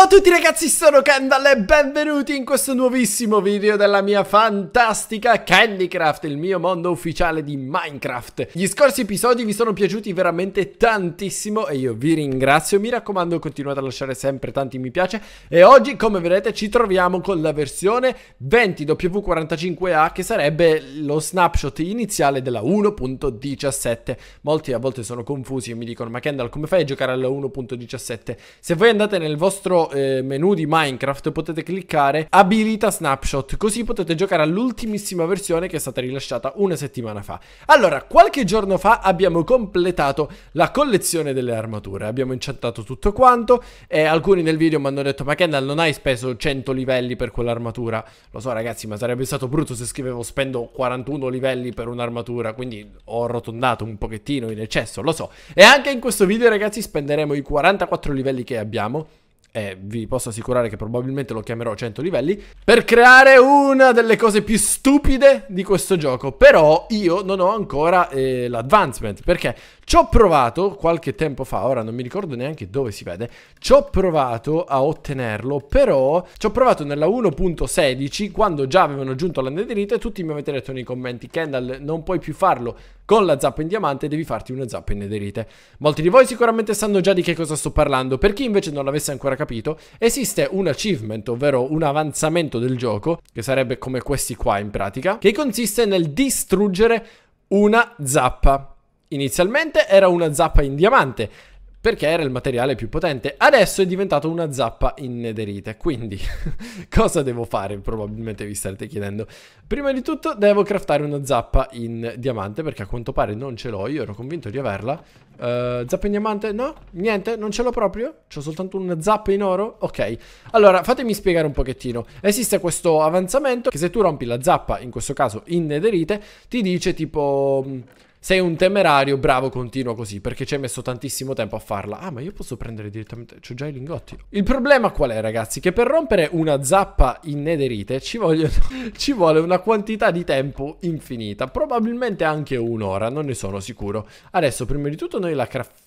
Ciao a tutti ragazzi, sono Kendall e benvenuti in questo nuovissimo video della mia fantastica Candycraft, il mio mondo ufficiale di Minecraft. Gli scorsi episodi vi sono piaciuti veramente tantissimo e io vi ringrazio, mi raccomando continuate a lasciare sempre tanti mi piace e oggi come vedete ci troviamo con la versione 20W45A che sarebbe lo snapshot iniziale della 1.17. Molti a volte sono confusi e mi dicono ma Kendall come fai a giocare alla 1.17? Se voi andate nel vostro eh, menu di Minecraft potete cliccare abilita snapshot, così potete giocare all'ultimissima versione che è stata rilasciata una settimana fa. Allora, qualche giorno fa abbiamo completato la collezione delle armature, abbiamo incettato tutto quanto e alcuni nel video mi hanno detto ma Kendall non hai speso 100 livelli per quell'armatura? Lo so ragazzi, ma sarebbe stato brutto se scrivevo spendo 41 livelli per un'armatura, quindi ho arrotondato un pochettino in eccesso, lo so. E anche in questo video ragazzi spenderemo i 44 livelli che abbiamo e vi posso assicurare che probabilmente lo chiamerò 100 livelli, per creare una delle cose più stupide di questo gioco. Però io non ho ancora eh, l'advancement, perché ci ho provato qualche tempo fa, ora non mi ricordo neanche dove si vede, ci ho provato a ottenerlo, però ci ho provato nella 1.16, quando già avevano giunto la e tutti mi avete detto nei commenti, Kendall, non puoi più farlo, con la zappa in diamante devi farti una zappa in nederite. Molti di voi sicuramente sanno già di che cosa sto parlando, per chi invece non l'avesse ancora capito, esiste un achievement, ovvero un avanzamento del gioco, che sarebbe come questi qua in pratica, che consiste nel distruggere una zappa. Inizialmente era una zappa in diamante, perché era il materiale più potente. Adesso è diventato una zappa in nederite. quindi cosa devo fare? Probabilmente vi starete chiedendo. Prima di tutto devo craftare una zappa in diamante, perché a quanto pare non ce l'ho, io ero convinto di averla. Uh, zappa in diamante? No? Niente? Non ce l'ho proprio? C'ho soltanto una zappa in oro? Ok. Allora, fatemi spiegare un pochettino. Esiste questo avanzamento che se tu rompi la zappa, in questo caso in nederite, ti dice tipo mm, sei un temerario, bravo, continua così, perché ci hai messo tantissimo tempo a farla. Ah, ma io posso prendere direttamente... C'ho già i lingotti. Il problema qual è, ragazzi? Che per rompere una zappa in nederite ci, vogliono... ci vuole una quantità di tempo infinita. Probabilmente anche un'ora, non ne sono sicuro. Adesso, prima di tutto, noi la craffiamo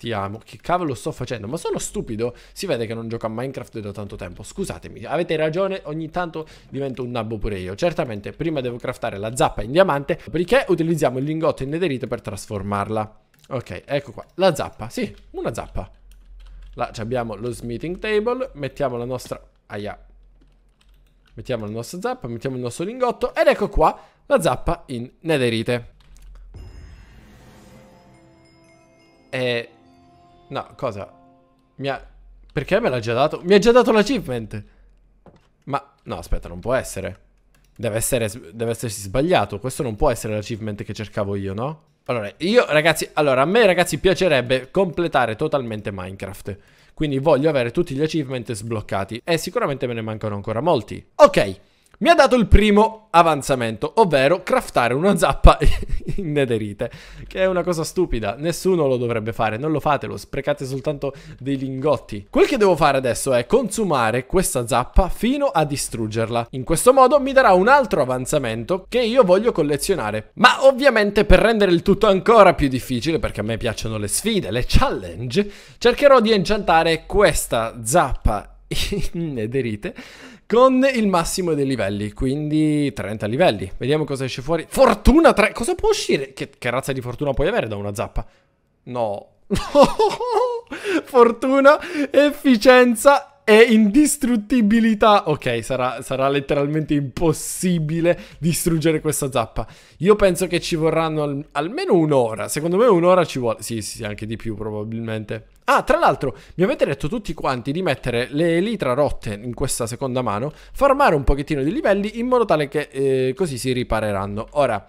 ti amo. Che cavolo sto facendo? Ma sono stupido? Si vede che non gioco a Minecraft da tanto tempo. Scusatemi, avete ragione, ogni tanto divento un nabbo pure io. Certamente, prima devo craftare la zappa in diamante, Dopodiché, utilizziamo il lingotto in nederite per trasformarla. Ok, ecco qua. La zappa, sì, una zappa. Là abbiamo lo smithing table, mettiamo la nostra... Aia. Mettiamo la nostra zappa, mettiamo il nostro lingotto ed ecco qua la zappa in nederite. E No, cosa? Mi ha... Perché me l'ha già dato? Mi ha già dato l'achievement! Ma... No, aspetta, non può essere. Deve, essere, deve essersi sbagliato. Questo non può essere l'achievement che cercavo io, no? Allora, io ragazzi... Allora, a me ragazzi piacerebbe completare totalmente Minecraft. Quindi voglio avere tutti gli achievement sbloccati. E sicuramente me ne mancano ancora molti. Ok mi ha dato il primo avanzamento, ovvero craftare una zappa in netherite, che è una cosa stupida, nessuno lo dovrebbe fare, non lo fatelo, sprecate soltanto dei lingotti. Quel che devo fare adesso è consumare questa zappa fino a distruggerla. In questo modo mi darà un altro avanzamento che io voglio collezionare. Ma ovviamente per rendere il tutto ancora più difficile, perché a me piacciono le sfide, le challenge, cercherò di enchantare questa zappa inederite con il massimo dei livelli, quindi 30 livelli. Vediamo cosa esce fuori. Fortuna 3! Cosa può uscire? Che, che razza di fortuna puoi avere da una zappa? No. fortuna, efficienza e indistruttibilità. Ok, sarà, sarà, letteralmente impossibile distruggere questa zappa. Io penso che ci vorranno al, almeno un'ora. Secondo me un'ora ci vuole. Sì, sì, anche di più probabilmente. Ah, tra l'altro, mi avete detto tutti quanti di mettere le elitra rotte in questa seconda mano, farmare un pochettino di livelli in modo tale che eh, così si ripareranno. Ora...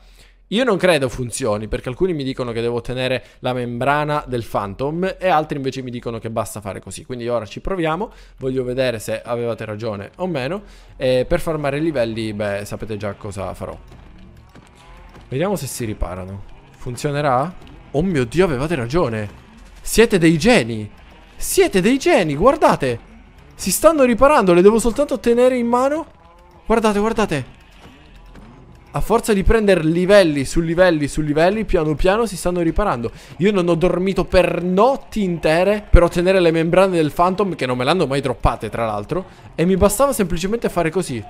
Io non credo funzioni, perché alcuni mi dicono che devo tenere la membrana del Phantom e altri invece mi dicono che basta fare così. Quindi ora ci proviamo, voglio vedere se avevate ragione o meno. E per farmare i livelli, beh, sapete già cosa farò. Vediamo se si riparano. Funzionerà? Oh mio Dio, avevate ragione. Siete dei geni. Siete dei geni, guardate. Si stanno riparando, le devo soltanto tenere in mano. Guardate, guardate. A forza di prendere livelli su livelli su livelli, piano piano si stanno riparando. Io non ho dormito per notti intere per ottenere le membrane del Phantom, che non me l'hanno mai droppate, tra l'altro. E mi bastava semplicemente fare così.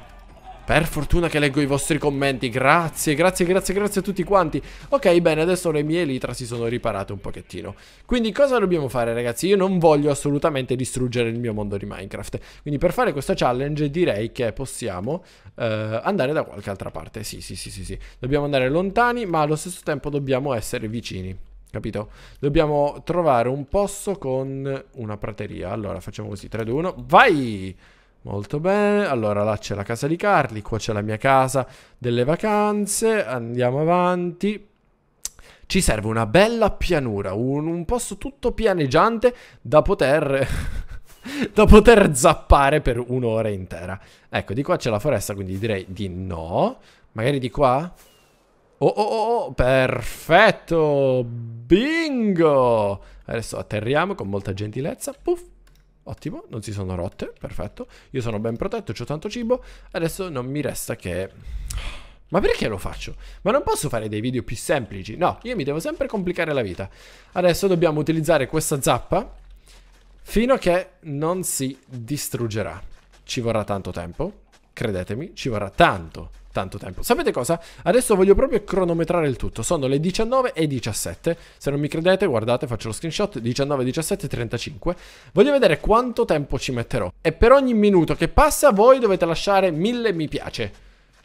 Per fortuna che leggo i vostri commenti, grazie, grazie, grazie, grazie a tutti quanti Ok, bene, adesso le mie elitra si sono riparate un pochettino Quindi cosa dobbiamo fare ragazzi? Io non voglio assolutamente distruggere il mio mondo di Minecraft Quindi per fare questa challenge direi che possiamo eh, andare da qualche altra parte sì, sì, sì, sì, sì Dobbiamo andare lontani ma allo stesso tempo dobbiamo essere vicini Capito? Dobbiamo trovare un posto con una prateria Allora facciamo così, 3, 2, 1, vai! Molto bene, allora là c'è la casa di Carli, qua c'è la mia casa delle vacanze, andiamo avanti. Ci serve una bella pianura, un, un posto tutto pianeggiante da poter... da poter zappare per un'ora intera. Ecco, di qua c'è la foresta, quindi direi di no. Magari di qua? Oh, oh, oh, oh, perfetto! Bingo! Adesso atterriamo con molta gentilezza. Puff, Ottimo, non si sono rotte, perfetto. Io sono ben protetto, ho tanto cibo. Adesso non mi resta che... Ma perché lo faccio? Ma non posso fare dei video più semplici? No, io mi devo sempre complicare la vita. Adesso dobbiamo utilizzare questa zappa fino a che non si distruggerà. Ci vorrà tanto tempo credetemi, ci vorrà tanto, tanto tempo. Sapete cosa? Adesso voglio proprio cronometrare il tutto. Sono le 19 e 17. Se non mi credete, guardate, faccio lo screenshot. 19, 17, 35. Voglio vedere quanto tempo ci metterò. E per ogni minuto che passa, voi dovete lasciare 1000 mi piace.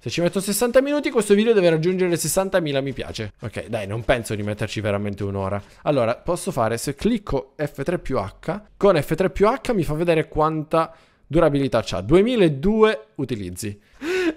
Se ci metto 60 minuti, questo video deve raggiungere 60.000 mi piace. Ok, dai, non penso di metterci veramente un'ora. Allora, posso fare, se clicco F3 più H, con F3 più H mi fa vedere quanta Durabilità c'ha 2002 utilizzi.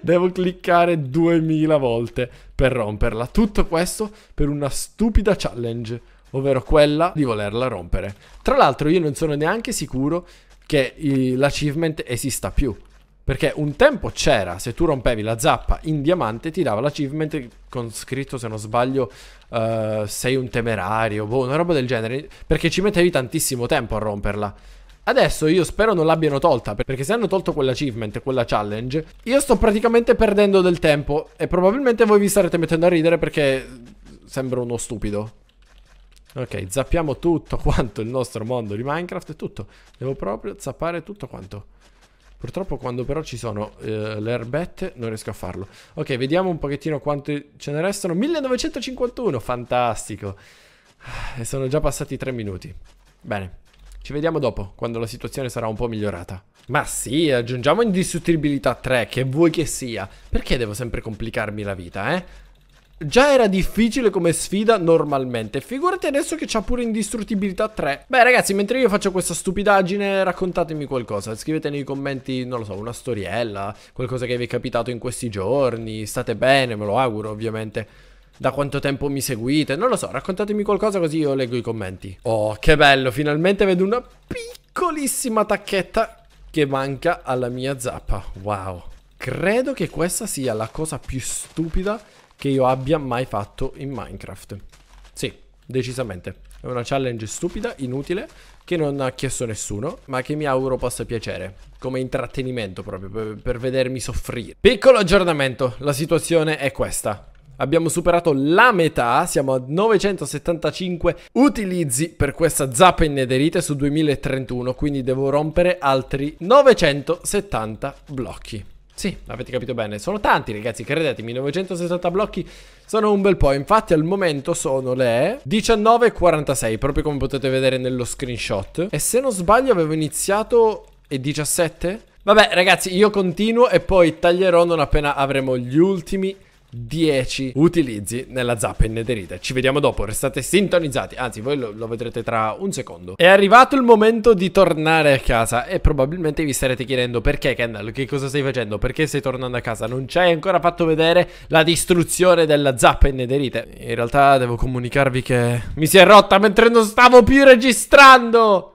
Devo cliccare 2000 volte per romperla. Tutto questo per una stupida challenge, ovvero quella di volerla rompere. Tra l'altro io non sono neanche sicuro che l'achievement esista più. Perché un tempo c'era, se tu rompevi la zappa in diamante ti dava l'achievement con scritto, se non sbaglio, uh, sei un temerario, boh, una roba del genere. Perché ci mettevi tantissimo tempo a romperla. Adesso io spero non l'abbiano tolta, perché se hanno tolto quell'achievement quella challenge, io sto praticamente perdendo del tempo e probabilmente voi vi starete mettendo a ridere perché sembro uno stupido. Ok, zappiamo tutto quanto il nostro mondo di Minecraft, tutto. Devo proprio zappare tutto quanto. Purtroppo quando però ci sono eh, le erbette non riesco a farlo. Ok, vediamo un pochettino quanti ce ne restano. 1951, fantastico. Ah, e sono già passati tre minuti. Bene. Ci vediamo dopo, quando la situazione sarà un po' migliorata. Ma sì, aggiungiamo indistruttibilità 3, che vuoi che sia. Perché devo sempre complicarmi la vita, eh? Già era difficile come sfida normalmente Figurati adesso che c'ha pure indistruttibilità 3 Beh ragazzi mentre io faccio questa stupidaggine Raccontatemi qualcosa Scrivete nei commenti, non lo so, una storiella Qualcosa che vi è capitato in questi giorni State bene, me lo auguro ovviamente da quanto tempo mi seguite, non lo so, raccontatemi qualcosa così io leggo i commenti. Oh, che bello, finalmente vedo una piccolissima tacchetta che manca alla mia zappa. Wow. Credo che questa sia la cosa più stupida che io abbia mai fatto in Minecraft. Sì, decisamente. È una challenge stupida, inutile, che non ha chiesto nessuno, ma che mi auguro possa piacere. Come intrattenimento proprio, per, per vedermi soffrire. Piccolo aggiornamento, la situazione è questa abbiamo superato la metà, siamo a 975 utilizzi per questa zappa in nederite su 2031, quindi devo rompere altri 970 blocchi. Sì, avete capito bene, sono tanti ragazzi, credetemi, 960 blocchi sono un bel po', infatti al momento sono le 19.46, proprio come potete vedere nello screenshot. E se non sbaglio avevo iniziato... E 17? Vabbè ragazzi io continuo e poi taglierò non appena avremo gli ultimi 10 utilizzi nella zappa in inederita. Ci vediamo dopo, restate sintonizzati, anzi voi lo, lo, vedrete tra un secondo. È arrivato il momento di tornare a casa e probabilmente vi starete chiedendo perché Kendall, che cosa stai facendo, perché stai tornando a casa, non ci hai ancora fatto vedere la distruzione della zappa in inederita. In realtà devo comunicarvi che mi si è rotta mentre non stavo più registrando!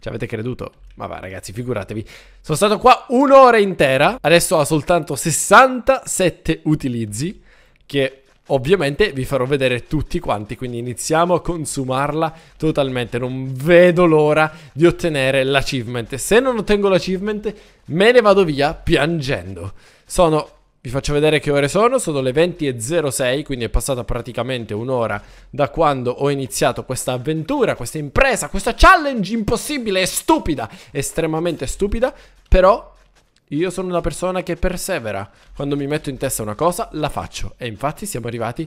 Ci avete creduto? Ma va ragazzi, figuratevi. Sono stato qua un'ora intera, adesso ha soltanto 67 utilizzi, che Ovviamente vi farò vedere tutti quanti, quindi iniziamo a consumarla totalmente. Non vedo l'ora di ottenere l'achievement. Se non ottengo l'achievement, me ne vado via piangendo. Sono vi faccio vedere che ore sono, sono le 20.06, quindi è passata praticamente un'ora da quando ho iniziato questa avventura, questa impresa, questa challenge impossibile e stupida, estremamente stupida, però io sono una persona che persevera, quando mi metto in testa una cosa la faccio e infatti siamo arrivati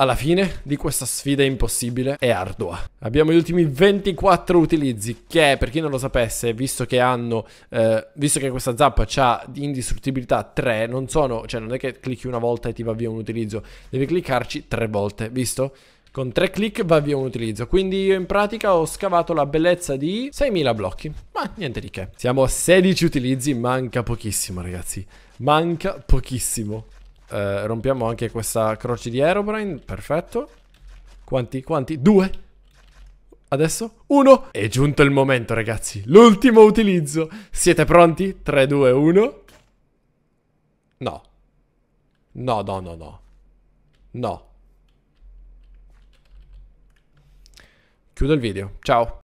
alla fine di questa sfida impossibile e ardua. Abbiamo gli ultimi 24 utilizzi che, per chi non lo sapesse, visto che hanno, eh, visto che questa zappa ha indistruttibilità 3, non sono, cioè non è che clicchi una volta e ti va via un utilizzo, devi cliccarci 3 volte, visto? Con 3 click va via un utilizzo, quindi io in pratica ho scavato la bellezza di 6.000 blocchi, ma niente di che. Siamo a 16 utilizzi, manca pochissimo ragazzi, manca pochissimo. Eh, rompiamo anche questa croce di Aerobrine. Perfetto. Quanti? Quanti? Due. Adesso uno. È giunto il momento, ragazzi. L'ultimo utilizzo. Siete pronti? 3, 2, 1. No. No, no, no, no. No. Chiudo il video. Ciao.